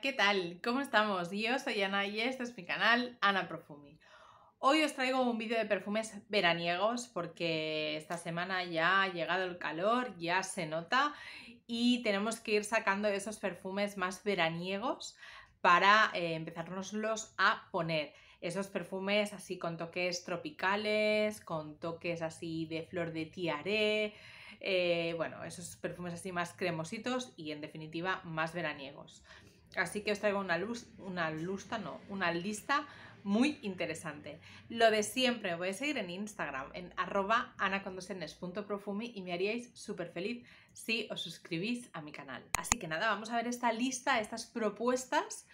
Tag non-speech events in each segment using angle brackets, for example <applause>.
¿qué tal? ¿Cómo estamos? Yo soy Ana y este es mi canal Ana Profumi. Hoy os traigo un vídeo de perfumes veraniegos porque esta semana ya ha llegado el calor, ya se nota y tenemos que ir sacando esos perfumes más veraniegos para empezarnos eh, empezárnoslos a poner. Esos perfumes así con toques tropicales, con toques así de flor de tiaré, eh, bueno, esos perfumes así más cremositos y en definitiva más veraniegos. Así que os traigo una luz, una no, una lista muy interesante. Lo de siempre, voy a seguir en Instagram, en arroba anacondosenes.profumi y me haríais súper feliz si os suscribís a mi canal. Así que nada, vamos a ver esta lista, estas propuestas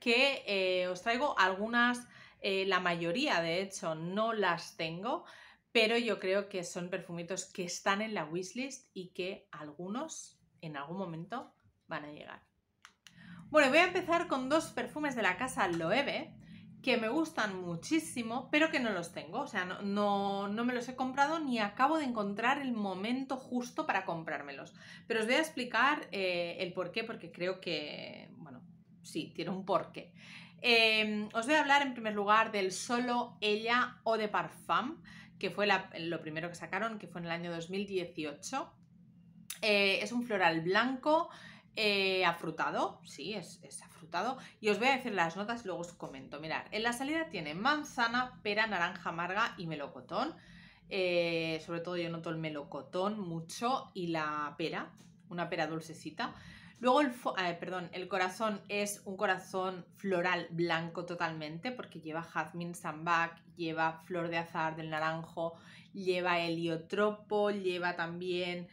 que eh, os traigo algunas, eh, la mayoría de hecho no las tengo, pero yo creo que son perfumitos que están en la wishlist y que algunos en algún momento van a llegar. Bueno, voy a empezar con dos perfumes de la casa Loewe que me gustan muchísimo, pero que no los tengo. O sea, no, me los he comprado ni acabo de encontrar el momento justo para comprármelos. Pero os voy a explicar eh, el porqué porque creo que, bueno, sí, tiene un porqué. Em, os voy a hablar en primer lugar del Solo Ella o de Parfum, que fue lo primero que sacaron, que fue en el año 2018. Eh, es un floral blanco eh, afrutado, sí, es, afrutado. Y os voy a decir las notas, luego os comento. Mirad, en la salida tiene manzana, pera, naranja amarga y melocotón. Eh, sobre todo yo noto el melocotón mucho y la pera, una pera dulcecita. Luego, el, eh, perdón, el corazón es un corazón floral blanco totalmente, porque lleva jazmín sambac, lleva flor de azar del naranjo, lleva heliotropo, lleva también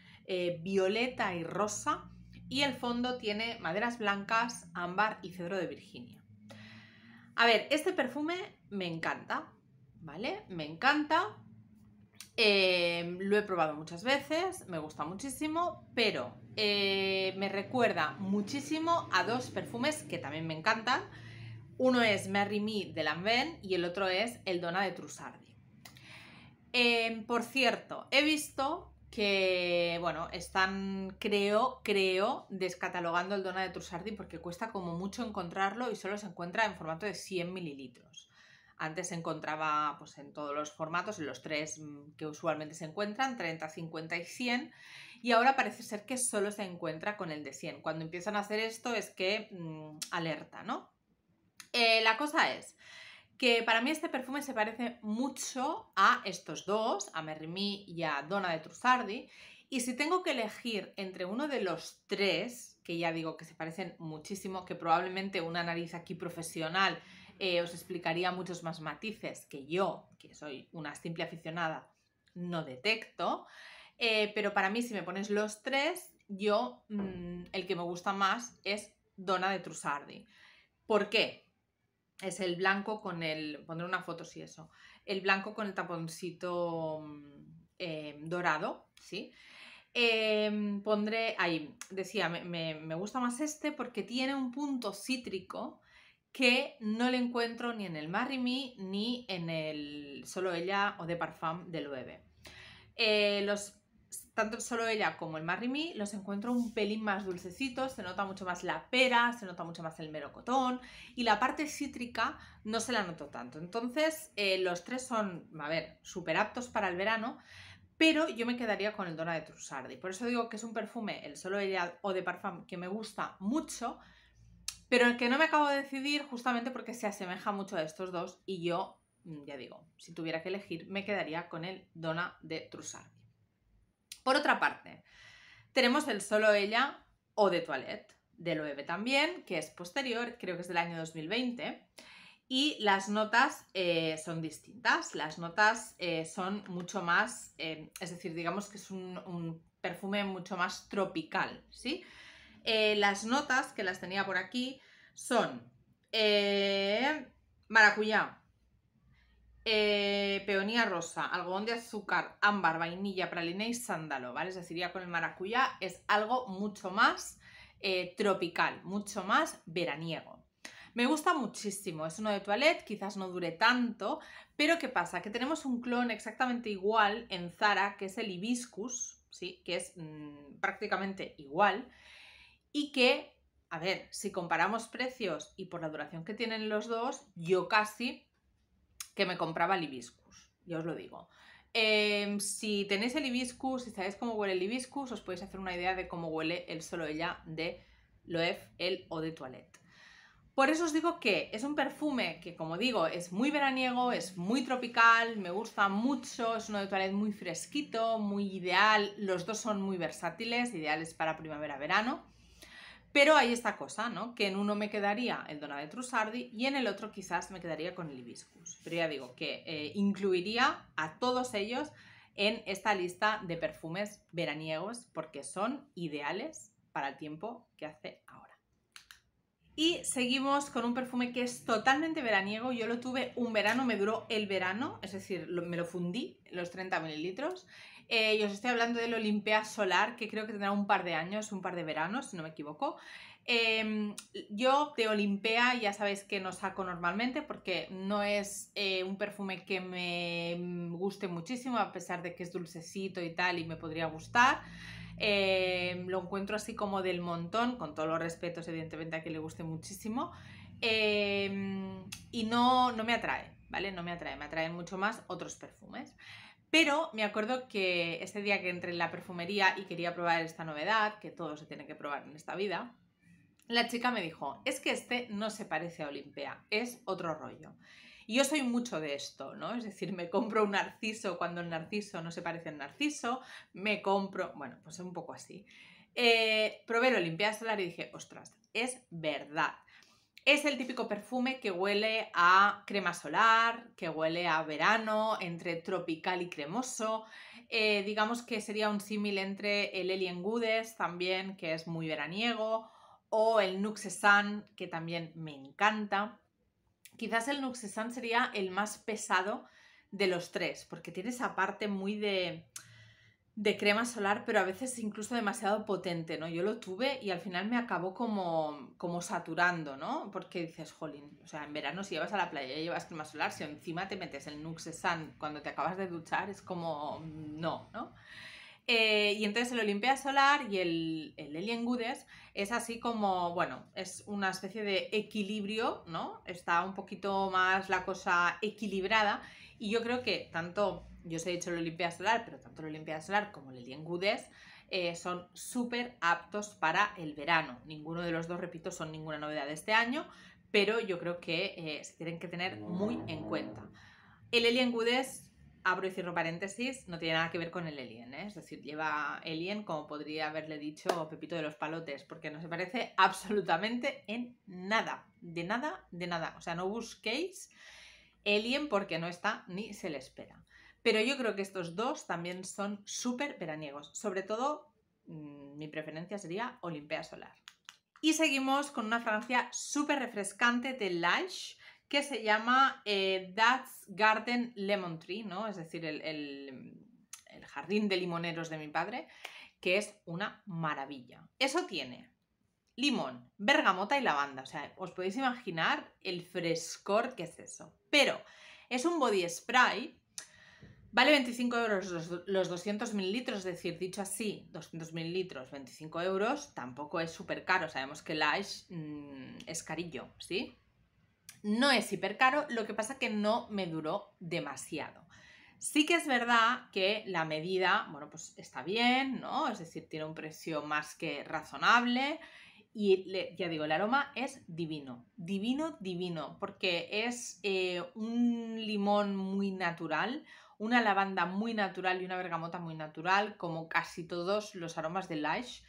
violeta y rosa y el fondo tiene maderas blancas, ámbar y cedro de Virginia. A ver, este perfume me encanta, ¿vale? Me encanta. Em, lo he probado muchas veces, me gusta muchísimo, pero eh, me recuerda muchísimo a dos perfumes que también me encantan. Uno es Merry Me de Lanvin y el otro es El Dona de Trussardi. Em, por cierto, he visto que, bueno, están, creo, creo, descatalogando el Dona de Trussardi porque cuesta como mucho encontrarlo y solo se encuentra en formato de 100 mililitros. Antes se encontraba pues, en todos los formatos, en los tres mm, que usualmente se encuentran, 30, 50 y 100, y ahora parece ser que solo se encuentra con el de 100. Cuando empiezan a hacer esto es que mm, alerta, ¿no? Eh, la cosa es, que para mí este perfume se parece mucho a estos dos, a Merrimí y a Donna de Trusardi, Y si tengo que elegir entre uno de los tres, que ya digo que se parecen muchísimo, que probablemente una nariz aquí profesional eh, os explicaría muchos más matices que yo, que soy una simple aficionada, no detecto. Eh, pero para mí, si me pones los tres, yo mm, el que me gusta más es Donna de Trusardi, ¿Por qué? es el blanco con el. Pondré una foto si eso. El blanco con el taponcito mm, eh, dorado, ¿sí? Em, pondré. Ahí, decía, me, me, gusta más este porque tiene un punto cítrico que no le encuentro ni en el Marry ni en el Solo Ella o de Parfum del 9. Eh, los tanto solo ella como el Marrimí los encuentro un pelín más dulcecitos, se nota mucho más la pera, se nota mucho más el melocotón y la parte cítrica no se la noto tanto. Entonces, eh, los tres son, a ver, súper aptos para el verano, pero yo me quedaría con el Dona de Trussardi. Por eso digo que es un perfume, el solo ella o de Parfum, que me gusta mucho, pero el que no me acabo de decidir justamente porque se asemeja mucho a estos dos y yo, mm, ya digo, si tuviera que elegir, me quedaría con el Dona de Trussardi. Por otra parte, tenemos el Solo Ella o de Toilette, de Loewe también, que es posterior, creo que es del año 2020. Y las notas eh, son distintas, las notas eh, son mucho más, eh, es decir, digamos que es un, un perfume mucho más tropical, ¿sí? las notas que las tenía por aquí son maracuyá, eh, peonía rosa, algodón de azúcar, ámbar, vainilla, pralina y sándalo, ¿vale? Es decir, ya con el maracuyá es algo mucho más eh, tropical, mucho más veraniego. Me gusta muchísimo, es uno de Toilette, quizás no dure tanto, pero ¿qué pasa? Que tenemos un clon exactamente igual en Zara, que es el Hibiscus, ¿sí? Que es mm, prácticamente igual y que, a ver, si comparamos precios y por la duración que tienen los dos, yo casi que me compraba el hibiscus, ya os lo digo. Em, si tenéis el hibiscus, si sabéis cómo huele el hibiscus, os podéis hacer una idea de cómo huele el solo ella de Loef, el o de Toilette. Por eso os digo que es un perfume que, como digo, es muy veraniego, es muy tropical, me gusta mucho, es uno de toilette muy fresquito, muy ideal, los dos son muy versátiles, ideales para primavera-verano. Pero hay esta cosa, ¿no? Que en uno me quedaría el Dona de y en el otro quizás me quedaría con el hibiscus. Pero ya digo que eh, incluiría a todos ellos en esta lista de perfumes veraniegos porque son ideales para el tiempo que hace ahora. Y seguimos con un perfume que es totalmente veraniego. Yo lo tuve un verano, me duró el verano, es decir, me lo fundí, los 30 mililitros. Eh, y os estoy hablando del Olimpia Solar, que creo que tendrá un par de años, un par de veranos, si no me equivoco. Em, yo de Olimpia ya sabéis que no saco normalmente porque no es eh, un perfume que me guste muchísimo, a pesar de que es dulcecito y tal y me podría gustar. Em, lo encuentro así como del montón, con todos los respetos evidentemente a que le guste muchísimo. Em, y no, no me atrae, ¿vale? No me atrae, me atraen mucho más otros perfumes. Pero me acuerdo que ese día que entré en la perfumería y quería probar esta novedad, que todo se tiene que probar en esta vida, la chica me dijo, es que este no se parece a Olimpia, es otro rollo. Y yo soy mucho de esto, ¿no? Es decir, me compro un narciso cuando el narciso no se parece al narciso, me compro, bueno, pues un poco así. Eh, probé el Olimpia Solar y dije, ostras, es verdad. Es el típico perfume que huele a crema solar, que huele a verano, entre tropical y cremoso. Eh, digamos que sería un símil entre el Alien Goodes, también, que es muy veraniego, o el Nuxe Sun, que también me encanta. Quizás el Nuxe Sun sería el más pesado de los tres, porque tiene esa parte muy de de crema solar, pero a veces incluso demasiado potente, ¿no? Yo lo tuve y al final me acabó como, como saturando, ¿no? Porque dices, jolín, o sea, en verano si llevas a la playa y llevas crema solar, si encima te metes el Nuxe Sun cuando te acabas de duchar, es como, mm, no, ¿no? Eh, y entonces el Olimpia Solar y el, el Alien es así como, bueno, es una especie de equilibrio, ¿no? Está un poquito más la cosa equilibrada y yo creo que tanto yo os he dicho el Olimpia Solar, pero tanto el Olimpia Solar como el Elien Gudes eh, son súper aptos para el verano. Ninguno de los dos, repito, son ninguna novedad de este año, pero yo creo que eh, se tienen que tener muy en cuenta. El Elien Gudes, abro y cierro paréntesis, no tiene nada que ver con el Elien, ¿eh? es decir, lleva Elien como podría haberle dicho Pepito de los Palotes, porque no se parece absolutamente en nada, de nada, de nada. O sea, no busquéis Elien porque no está ni se le espera. Pero yo creo que estos dos también son súper veraniegos. Sobre todo, mm, mi preferencia sería Olimpia Solar. Y seguimos con una fragancia súper refrescante de Lush que se llama eh, That's Garden Lemon Tree, ¿no? Es decir, el, el jardín de limoneros de mi padre, que es una maravilla. Eso tiene limón, bergamota y lavanda. O sea, os podéis imaginar el frescor que es eso. Pero es un body spray Vale 25 euros los, 200 mililitros, es decir, dicho así, 200 mililitros, 25 euros, tampoco es súper caro. Sabemos que el mmm, es carillo, ¿sí? No es hiper caro, lo que pasa que no me duró demasiado. Sí que es verdad que la medida, bueno, pues está bien, ¿no? Es decir, tiene un precio más que razonable y ya digo, el aroma es divino, divino, divino, porque es eh, un limón muy natural, una lavanda muy natural y una bergamota muy natural, como casi todos los aromas de Lush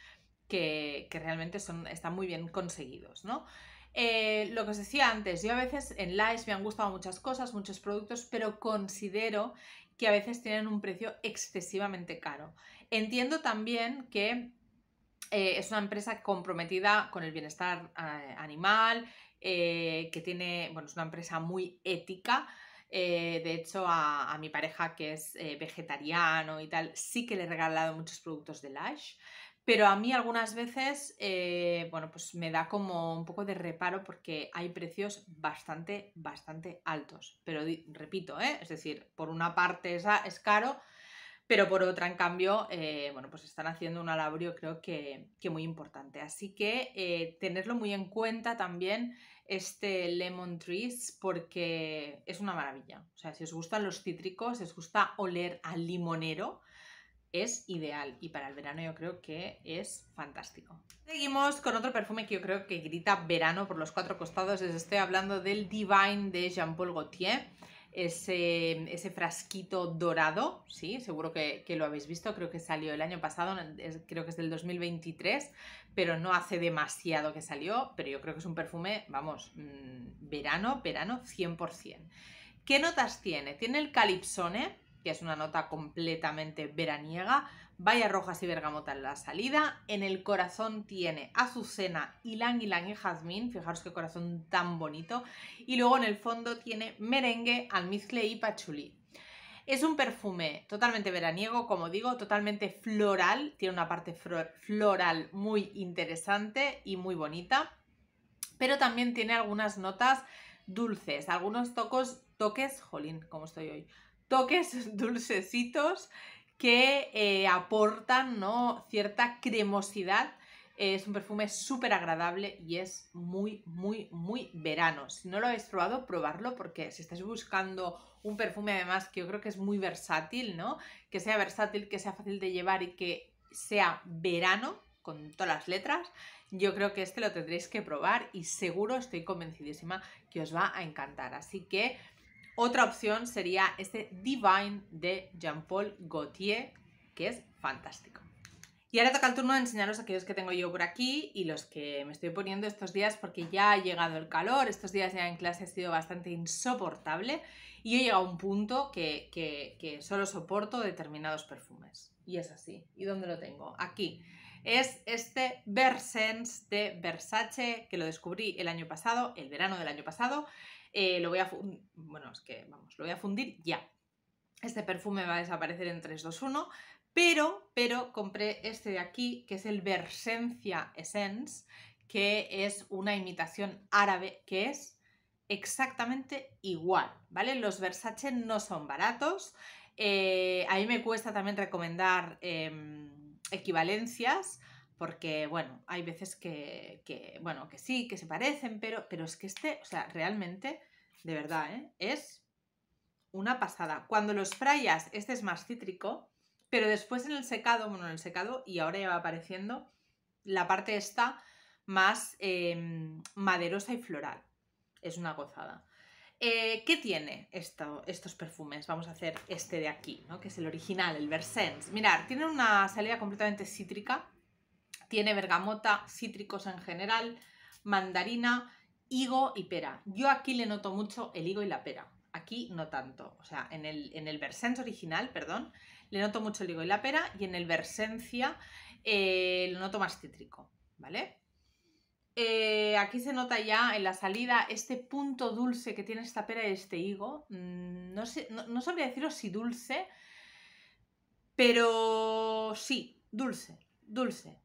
que, realmente son, están muy bien conseguidos, ¿no? Eh, lo que os decía antes, yo a veces en Lush me han gustado muchas cosas, muchos productos, pero considero que a veces tienen un precio excesivamente caro. Entiendo también que eh, es una empresa comprometida con el bienestar eh, animal, que tiene, bueno, es una empresa muy ética, eh, de hecho, a, mi pareja que es eh, vegetariano y tal, sí que le he regalado muchos productos de Lush. Pero a mí algunas veces, eh, bueno, pues me da como un poco de reparo porque hay precios bastante, bastante altos. Pero repito, es decir, por una parte es, es caro, pero por otra, en cambio, bueno, pues están haciendo un alabrio creo que, que muy importante. Así que tenerlo muy en cuenta también este Lemon Trees porque es una maravilla. O sea, si os gustan los cítricos, si os gusta oler al limonero, es ideal y para el verano yo creo que es fantástico. Seguimos con otro perfume que yo creo que grita verano por los cuatro costados. Les estoy hablando del Divine de Jean Paul Gaultier ese, frasquito dorado, sí, seguro que, lo habéis visto, creo que salió el año pasado, creo que es del 2023, pero no hace demasiado que salió, pero yo creo que es un perfume, vamos, mm, verano, verano 100%. ¿Qué notas tiene? Tiene el calipsone, que es una nota completamente veraniega, Vaya rojas y bergamota en la salida. En el corazón tiene azucena, ylang ylang y jazmín. Fijaros qué corazón tan bonito. Y luego en el fondo tiene merengue, almizcle y pachulí. Es un perfume totalmente veraniego, como digo, totalmente floral. Tiene una parte floral muy interesante y muy bonita. Pero también tiene algunas notas dulces, algunos tocos, toques, jolín, como estoy hoy, toques <laughs> dulcecitos que eh, aportan ¿no? cierta cremosidad. Es un perfume súper agradable y es muy, muy, muy verano. Si no lo habéis probado, probarlo porque si estáis buscando un perfume además que yo creo que es muy versátil, ¿no? Que sea versátil, que sea fácil de llevar y que sea verano con todas las letras, yo creo que este lo tendréis que probar y seguro estoy convencidísima que os va a encantar. Así que otra opción sería este Divine de Jean-Paul Gaultier, que es fantástico. Y ahora toca el turno de enseñaros aquellos que tengo yo por aquí y los que me estoy poniendo estos días porque ya ha llegado el calor, estos días ya en clase ha sido bastante insoportable y he llegado a un punto que, solo soporto determinados perfumes. Y es así. ¿Y dónde lo tengo? Aquí. Es este Versense de Versace que lo descubrí el año pasado, el verano del año pasado, eh, lo voy a... Bueno, es que, vamos, lo voy a fundir ya. Este perfume va a desaparecer en 3, 2, 1, pero, pero compré este de aquí, que es el Versencia Essence, que es una imitación árabe, que es exactamente igual, ¿vale? Los Versace no son baratos. Eh, a mí me cuesta también recomendar em, equivalencias, porque bueno, hay veces que, bueno, que sí, que se parecen, pero, pero es que este, o sea, realmente, de verdad, ¿eh? es una pasada. Cuando los frayas, este es más cítrico, pero después en el secado, bueno, en el secado, y ahora ya va apareciendo, la parte esta más em, maderosa y floral. Es una gozada. Eh, ¿Qué tiene estos perfumes? Vamos a hacer este de aquí, ¿no? que es el original, el Versence. Mirad, tiene una salida completamente cítrica, tiene bergamota, cítricos en general, mandarina, higo y pera. Yo aquí le noto mucho el higo y la pera. Aquí no tanto. O sea, en el, en original, perdón, le noto mucho el higo y la pera y en el Versencia eh, lo noto más cítrico, ¿vale? Eh, aquí se nota ya en la salida este punto dulce que tiene esta pera y este higo. Mm, no, sé, no sabría deciros si dulce, pero sí, dulce, dulce.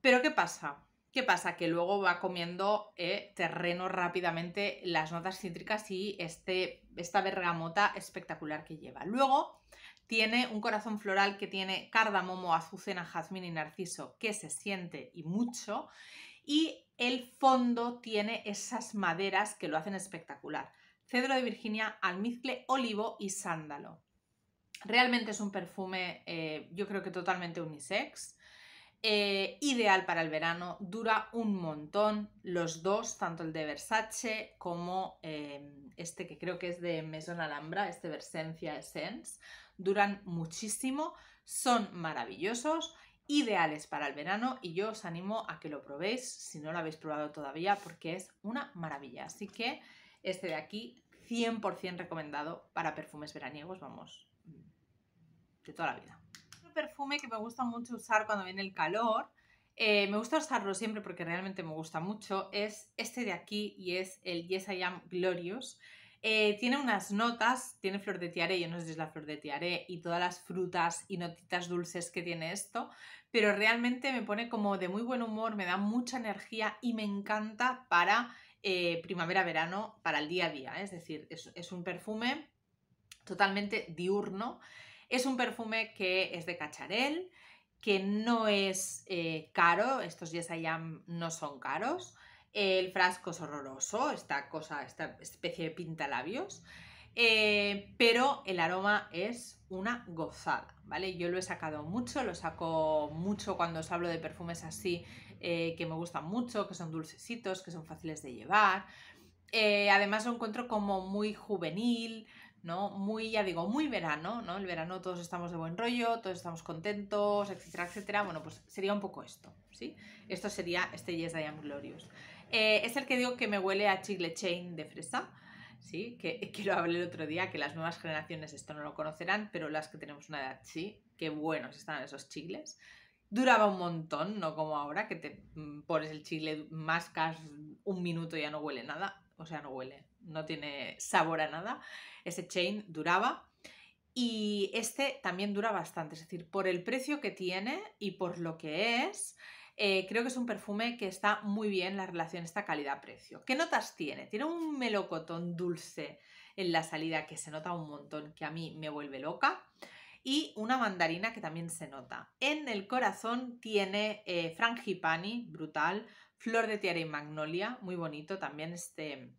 Pero ¿qué pasa? ¿Qué pasa? Que luego va comiendo eh, terreno rápidamente las notas cítricas y este, esta bergamota espectacular que lleva. Luego tiene un corazón floral que tiene cardamomo, azucena, jazmín y narciso, que se siente y mucho. Y el fondo tiene esas maderas que lo hacen espectacular. Cedro de Virginia, almizcle, olivo y sándalo. Realmente es un perfume, eh, yo creo que totalmente unisex eh, ideal para el verano, dura un montón, los dos, tanto el de Versace como em, este que creo que es de Maison Alhambra, este Versencia Essence, duran muchísimo, son maravillosos, ideales para el verano y yo os animo a que lo probéis si no lo habéis probado todavía porque es una maravilla. Así que este de aquí, 100% recomendado para perfumes veraniegos, vamos, de toda la vida perfume que me gusta mucho usar cuando viene el calor. Eh, me gusta usarlo siempre porque realmente me gusta mucho. Es este de aquí y es el Yes I Am Glorious. Eh, tiene unas notas, tiene flor de tiaré, yo no sé si es la flor de tiaré, y todas las frutas y notitas dulces que tiene esto, pero realmente me pone como de muy buen humor, me da mucha energía y me encanta para eh, primavera-verano, para el día a día. Es decir, es un perfume totalmente diurno es un perfume que es de Cacharel, que no es eh, caro, estos Yes I no son caros. El frasco es horroroso, esta cosa, esta especie de pintalabios. labios eh, pero el aroma es una gozada, ¿vale? Yo lo he sacado mucho, lo saco mucho cuando os hablo de perfumes así eh, que me gustan mucho, que son dulcecitos, que son fáciles de llevar. además lo encuentro como muy juvenil, ¿no? Muy, ya digo, muy verano, ¿no? El verano todos estamos de buen rollo, todos estamos contentos, etcétera, etcétera. Bueno, pues sería un poco esto, ¿sí? Esto sería este Yes I Am Glorious. Eh, es el que digo que me huele a chicle chain de fresa, ¿sí? Que, quiero hablar el otro día, que las nuevas generaciones esto no lo conocerán, pero las que tenemos una edad sí, qué buenos están esos chicles. Duraba un montón, no como ahora, que te mm, pones el chicle, mascas un minuto y ya no huele nada, o sea, no huele no tiene sabor a nada. Ese chain duraba. Y este también dura bastante, es decir, por el precio que tiene y por lo que es, eh, creo que es un perfume que está muy bien la relación esta calidad-precio. ¿Qué notas tiene? Tiene un melocotón dulce en la salida que se nota un montón, que a mí me vuelve loca. Y una mandarina que también se nota. En el corazón tiene eh, frangipani, brutal, flor de tiara y magnolia, muy bonito también este,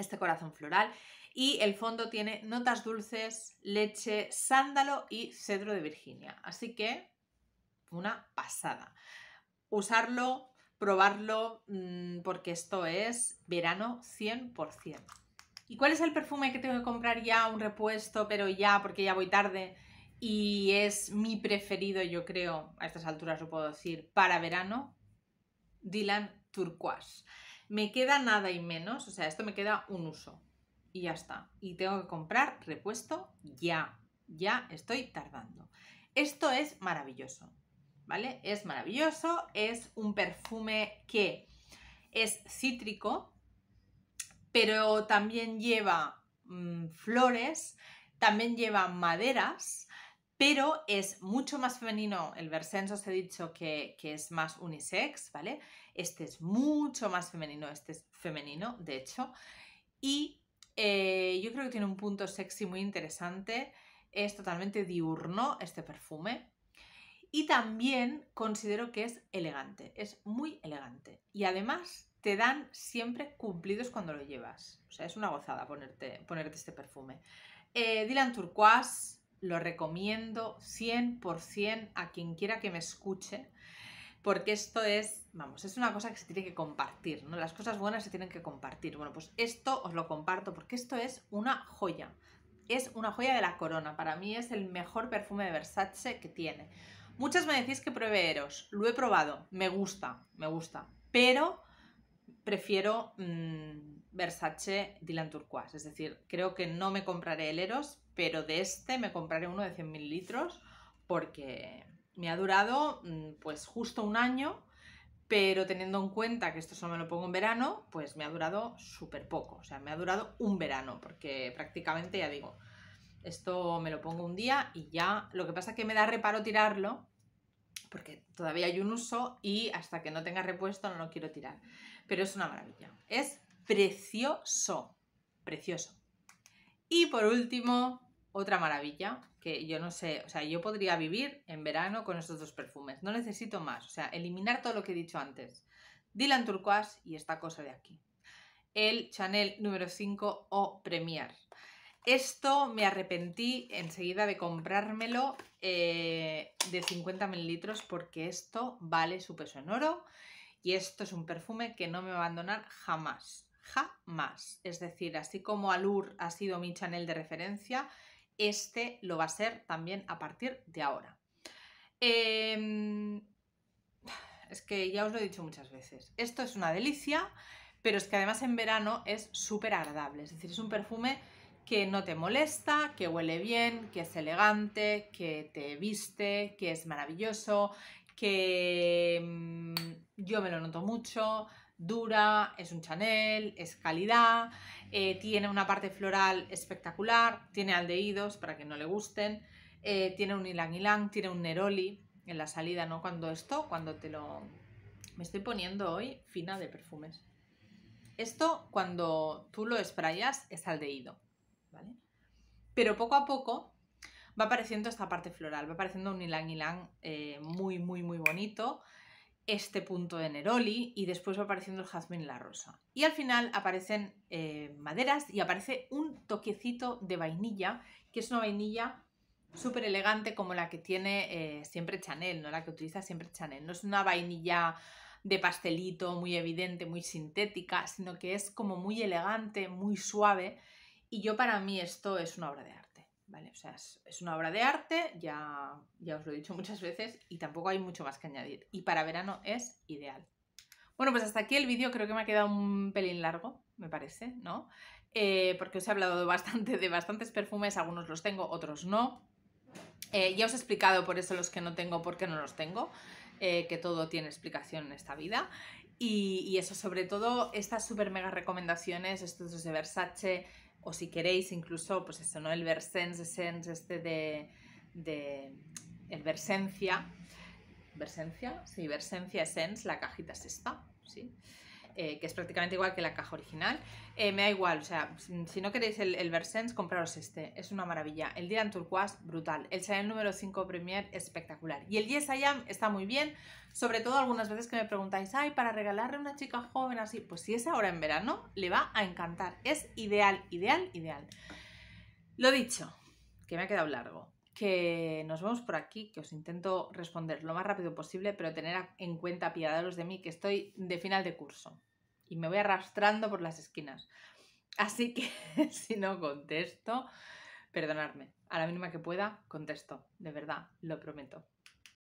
este corazón floral. Y el fondo tiene notas dulces, leche, sándalo y cedro de Virginia. Así que una pasada. Usarlo, probarlo, mm, porque esto es verano 100%. ¿Y cuál es el perfume que tengo que comprar ya, un repuesto, pero ya, porque ya voy tarde? Y es mi preferido, yo creo, a estas alturas lo puedo decir, para verano, Dylan Turquoise me queda nada y menos, o sea, esto me queda un uso y ya está. Y tengo que comprar repuesto ya, ya estoy tardando. Esto es maravilloso, ¿vale? Es maravilloso, es un perfume que es cítrico, pero también lleva mm, flores, también lleva maderas, pero es mucho más femenino. El Versenso os he dicho que, que es más unisex, ¿vale? Este es mucho más femenino, este es femenino, de hecho. Y eh, yo creo que tiene un punto sexy muy interesante. Es totalmente diurno este perfume. Y también considero que es elegante, es muy elegante. Y además te dan siempre cumplidos cuando lo llevas. O sea, es una gozada ponerte, ponerte este perfume. Eh, Dylan Turquoise, lo recomiendo 100% a quien quiera que me escuche porque esto es, vamos, es una cosa que se tiene que compartir, ¿no? Las cosas buenas se tienen que compartir. Bueno, pues esto os lo comparto porque esto es una joya. Es una joya de la corona. Para mí es el mejor perfume de Versace que tiene. Muchas me decís que pruebe Eros. Lo he probado. Me gusta, me gusta. Pero prefiero mm, Versace Dylan Turquoise. Es decir, creo que no me compraré el Eros, pero de este me compraré uno de 100 litros porque me ha durado mm, pues justo un año, pero teniendo en cuenta que esto solo me lo pongo en verano, pues me ha durado súper poco. O sea, me ha durado un verano, porque prácticamente ya digo, esto me lo pongo un día y ya. Lo que pasa es que me da reparo tirarlo, porque todavía hay un uso y hasta que no tenga repuesto no lo quiero tirar. Pero es una maravilla. Es precioso. Precioso. Y por último, otra maravilla que yo no sé, o sea, yo podría vivir en verano con estos dos perfumes, no necesito más, o sea, eliminar todo lo que he dicho antes. Dylan Turquoise y esta cosa de aquí. El Chanel número 5 o Premier. Esto me arrepentí enseguida de comprármelo eh, de 50 mililitros porque esto vale su peso en oro y esto es un perfume que no me va a abandonar jamás, jamás. Es decir, así como Alur ha sido mi Chanel de referencia, este lo va a ser también a partir de ahora. Em, es que ya os lo he dicho muchas veces, esto es una delicia, pero es que además en verano es súper agradable, es decir, es un perfume que no te molesta, que huele bien, que es elegante, que te viste, que es maravilloso, que mm, yo me lo noto mucho, dura, es un Chanel, es calidad, eh, tiene una parte floral espectacular, tiene aldeídos para que no le gusten, eh, tiene un ylang ylang, tiene un neroli en la salida, ¿no? Cuando esto, cuando te lo... Me estoy poniendo hoy fina de perfumes. Esto, cuando tú lo esprayas, es aldeído, ¿vale? Pero poco a poco va apareciendo esta parte floral, va apareciendo un ylang ylang eh, muy, muy, muy bonito este punto de Neroli y después va apareciendo el jazmín la rosa. Y al final aparecen eh, maderas y aparece un toquecito de vainilla, que es una vainilla súper elegante como la que tiene eh, siempre Chanel, no la que utiliza siempre Chanel. No es una vainilla de pastelito muy evidente, muy sintética, sino que es como muy elegante, muy suave. Y yo para mí esto es una obra de arte. O sea, es, una obra de arte, ya, ya os lo he dicho <laughs> muchas veces, y tampoco hay mucho más que añadir. Y para verano es ideal. Bueno, pues hasta aquí el vídeo, creo que me ha quedado un pelín largo, me parece, ¿no? Eh, porque os he hablado <laughs> bastante de bastantes perfumes, algunos los tengo, otros no. Eh, ya os he explicado por eso los que no tengo, por qué no los tengo, eh, que todo tiene explicación en esta vida. Y, eso, sobre todo, estas super mega recomendaciones, estos de Versace, o si queréis incluso, pues eso, ¿no? El versense, sense este de, de el versencia, versencia, sí, versencia, sense, la cajita es esta, ¿sí? sí eh, que es prácticamente igual que la caja original. Eh, me da igual, o sea, si no queréis el, el Versense, compraros este, es una maravilla. El Dylan Turquoise, brutal. El Chanel número 5 Premier, espectacular. Y el Yes I está muy bien, sobre todo algunas veces que me preguntáis, ay, para regalarle a una chica joven así, pues si es ahora en verano, le va a encantar. Es ideal, ideal, ideal. Lo dicho, que me ha quedado largo que nos vemos por aquí, que os intento responder lo más rápido posible, pero tener en cuenta, piadaros de mí, que estoy de final de curso y me voy arrastrando por las esquinas. Así que <laughs> si no contesto, perdonadme. A la mínima que pueda, contesto, de verdad, lo prometo.